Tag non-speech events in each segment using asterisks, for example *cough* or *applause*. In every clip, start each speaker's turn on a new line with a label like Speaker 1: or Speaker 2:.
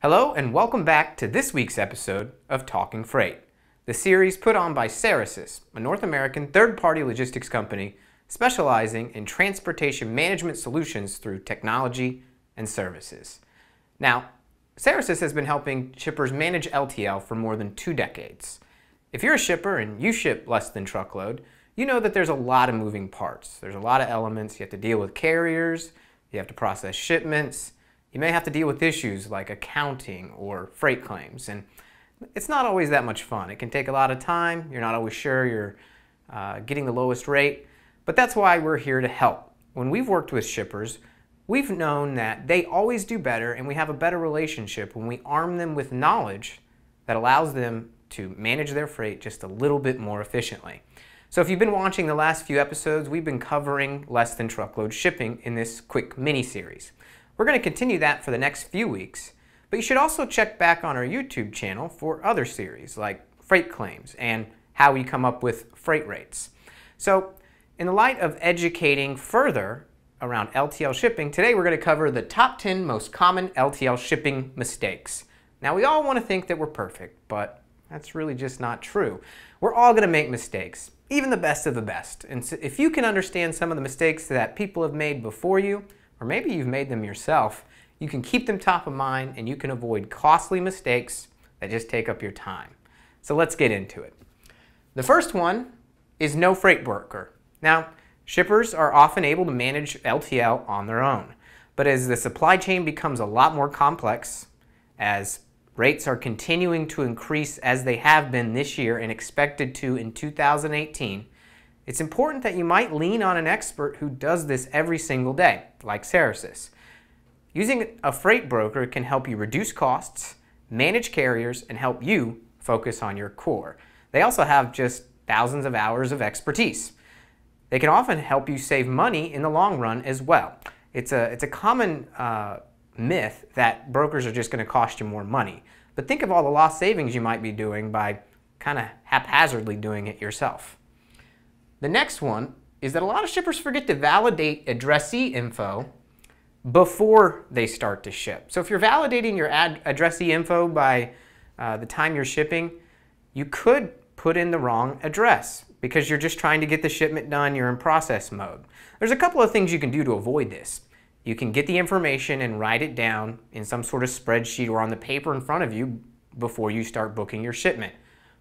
Speaker 1: Hello, and welcome back to this week's episode of Talking Freight, the series put on by Ceresys, a North American third party logistics company specializing in transportation management solutions through technology and services. Now, Ceresys has been helping shippers manage LTL for more than two decades. If you're a shipper and you ship less than truckload, you know that there's a lot of moving parts. There's a lot of elements. You have to deal with carriers, you have to process shipments, you may have to deal with issues like accounting or freight claims, and it's not always that much fun. It can take a lot of time, you're not always sure you're uh, getting the lowest rate, but that's why we're here to help. When we've worked with shippers, we've known that they always do better and we have a better relationship when we arm them with knowledge that allows them to manage their freight just a little bit more efficiently. So if you've been watching the last few episodes, we've been covering less than truckload shipping in this quick mini series. We're going to continue that for the next few weeks, but you should also check back on our YouTube channel for other series like freight claims and how we come up with freight rates. So in the light of educating further around LTL shipping, today we're going to cover the top 10 most common LTL shipping mistakes. Now we all want to think that we're perfect, but that's really just not true. We're all going to make mistakes, even the best of the best. And so if you can understand some of the mistakes that people have made before you, or maybe you've made them yourself, you can keep them top of mind and you can avoid costly mistakes that just take up your time. So let's get into it. The first one is no freight broker. Now, shippers are often able to manage LTL on their own, but as the supply chain becomes a lot more complex, as rates are continuing to increase as they have been this year and expected to in 2018, it's important that you might lean on an expert who does this every single day, like Cerasys. Using a freight broker can help you reduce costs, manage carriers, and help you focus on your core. They also have just thousands of hours of expertise. They can often help you save money in the long run as well. It's a, it's a common uh, myth that brokers are just going to cost you more money. But think of all the lost savings you might be doing by kind of haphazardly doing it yourself. The next one is that a lot of shippers forget to validate addressee info before they start to ship. So if you're validating your ad addressee info by uh, the time you're shipping, you could put in the wrong address because you're just trying to get the shipment done, you're in process mode. There's a couple of things you can do to avoid this. You can get the information and write it down in some sort of spreadsheet or on the paper in front of you before you start booking your shipment.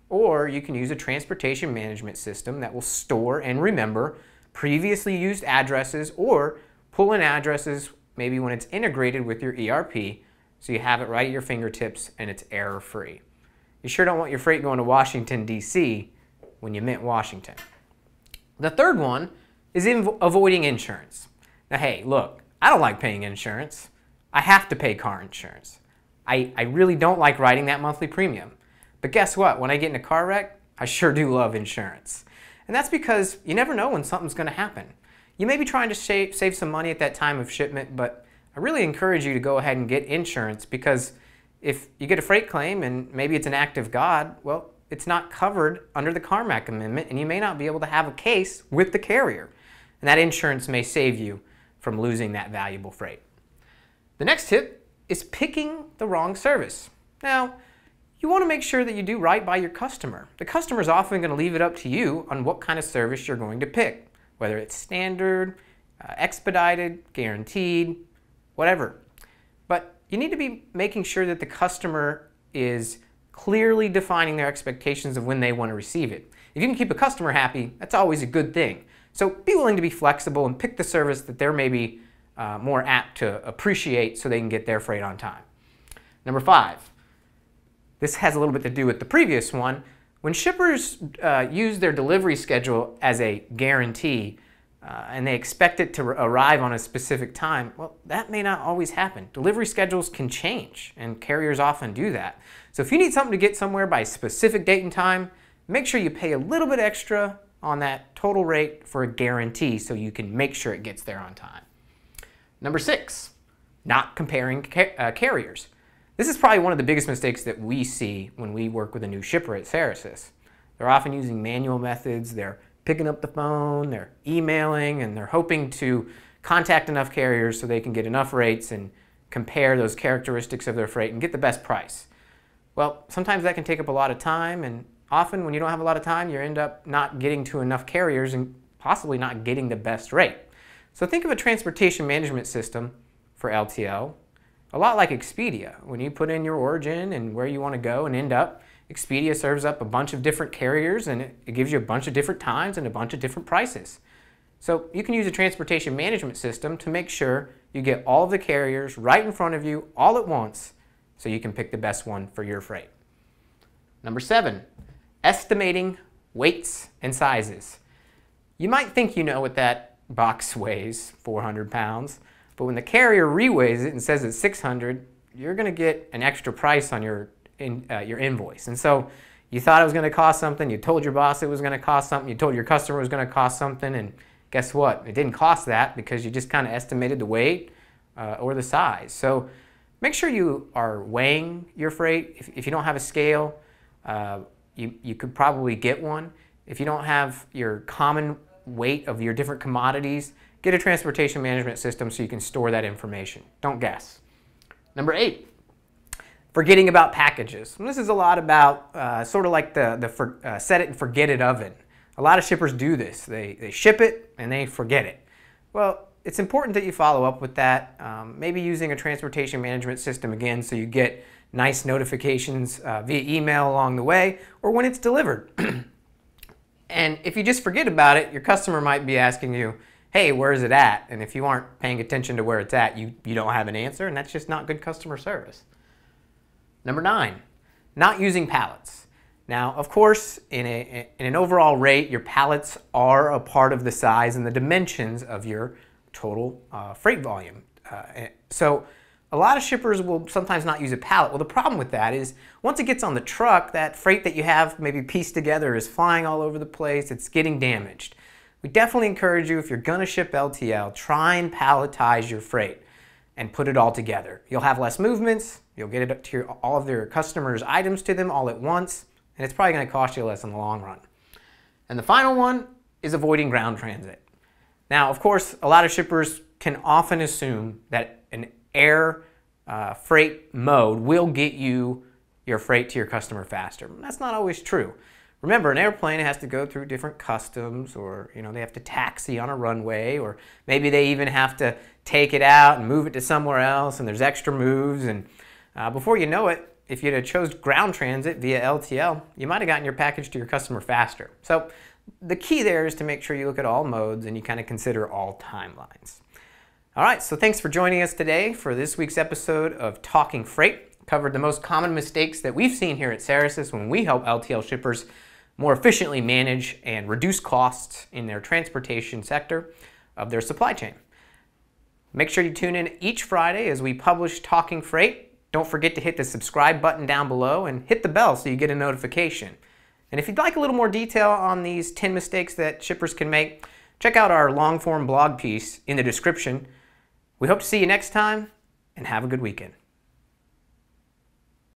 Speaker 1: Or you can use a transportation management system that will store and remember previously used addresses or pull in addresses maybe when it's integrated with your ERP so you have it right at your fingertips and it's error free. You sure don't want your freight going to Washington, D.C. when you meant Washington. The third one is avoiding insurance. Now, hey, look, I don't like paying insurance. I have to pay car insurance. I, I really don't like writing that monthly premium. But guess what? When I get in a car wreck, I sure do love insurance. And that's because you never know when something's going to happen. You may be trying to save, some money at that time of shipment, but I really encourage you to go ahead and get insurance because if you get a freight claim and maybe it's an act of God, well, it's not covered under the Carmack Amendment and you may not be able to have a case with the carrier. And that insurance may save you from losing that valuable freight. The next tip is picking the wrong service. Now, you want to make sure that you do right by your customer. The customer is often going to leave it up to you on what kind of service you're going to pick, whether it's standard, uh, expedited, guaranteed, whatever. But you need to be making sure that the customer is clearly defining their expectations of when they want to receive it. If you can keep a customer happy, that's always a good thing. So be willing to be flexible and pick the service that they're maybe uh, more apt to appreciate so they can get their freight on time. Number five, this has a little bit to do with the previous one. When shippers uh, use their delivery schedule as a guarantee uh, and they expect it to arrive on a specific time, well, that may not always happen. Delivery schedules can change, and carriers often do that. So if you need something to get somewhere by a specific date and time, make sure you pay a little bit extra on that total rate for a guarantee so you can make sure it gets there on time. Number six, not comparing ca uh, carriers. This is probably one of the biggest mistakes that we see when we work with a new shipper at Cerisys. They're often using manual methods, they're picking up the phone, they're emailing, and they're hoping to contact enough carriers so they can get enough rates and compare those characteristics of their freight and get the best price. Well, sometimes that can take up a lot of time, and often when you don't have a lot of time, you end up not getting to enough carriers and possibly not getting the best rate. So think of a transportation management system for LTL a lot like Expedia. When you put in your origin and where you want to go and end up, Expedia serves up a bunch of different carriers and it gives you a bunch of different times and a bunch of different prices. So you can use a transportation management system to make sure you get all of the carriers right in front of you all at once so you can pick the best one for your freight. Number seven, estimating weights and sizes. You might think you know what that box *laughs* weighs, 400 pounds, but when the carrier reweighs it and says it's 600, you're going to get an extra price on your, in, uh, your invoice. And so you thought it was going to cost something, you told your boss it was going to cost something, you told your customer it was going to cost something, and guess what? It didn't cost that because you just kind of estimated the weight uh, or the size. So make sure you are weighing your freight. If, if you don't have a scale, uh, you, you could probably get one. If you don't have your common weight of your different commodities, Get a transportation management system so you can store that information. Don't guess. Number eight, forgetting about packages. And this is a lot about uh, sort of like the, the for, uh, set it and forget it oven. A lot of shippers do this. They, they ship it and they forget it. Well, it's important that you follow up with that, um, maybe using a transportation management system again so you get nice notifications uh, via email along the way or when it's delivered. *clears throat* and if you just forget about it, your customer might be asking you, hey, where is it at? And if you aren't paying attention to where it's at, you, you don't have an answer, and that's just not good customer service. Number nine, not using pallets. Now, of course, in, a, in an overall rate, your pallets are a part of the size and the dimensions of your total uh, freight volume. Uh, eh, so a lot of shippers will sometimes not use a pallet. Well, the problem with that is once it gets on the truck, that freight that you have maybe pieced together is flying all over the place. It's getting damaged. We definitely encourage you, if you're gonna ship LTL, try and palletize your freight and put it all together. You'll have less movements, you'll get it up to your, all of your customers' items to them all at once, and it's probably gonna cost you less in the long run. And the final one is avoiding ground transit. Now, of course, a lot of shippers can often assume that an air uh, freight mode will get you your freight to your customer faster. That's not always true. Remember, an airplane has to go through different customs, or you know, they have to taxi on a runway, or maybe they even have to take it out and move it to somewhere else, and there's extra moves. And uh, before you know it, if you'd have chose ground transit via LTL, you might have gotten your package to your customer faster. So the key there is to make sure you look at all modes and you kind of consider all timelines. All right, so thanks for joining us today for this week's episode of Talking Freight. Covered the most common mistakes that we've seen here at Saracis when we help LTL shippers more efficiently manage and reduce costs in their transportation sector of their supply chain. Make sure you tune in each Friday as we publish Talking Freight. Don't forget to hit the subscribe button down below and hit the bell so you get a notification. And if you'd like a little more detail on these 10 mistakes that shippers can make, check out our long form blog piece in the description. We hope to see you next time and have a good weekend.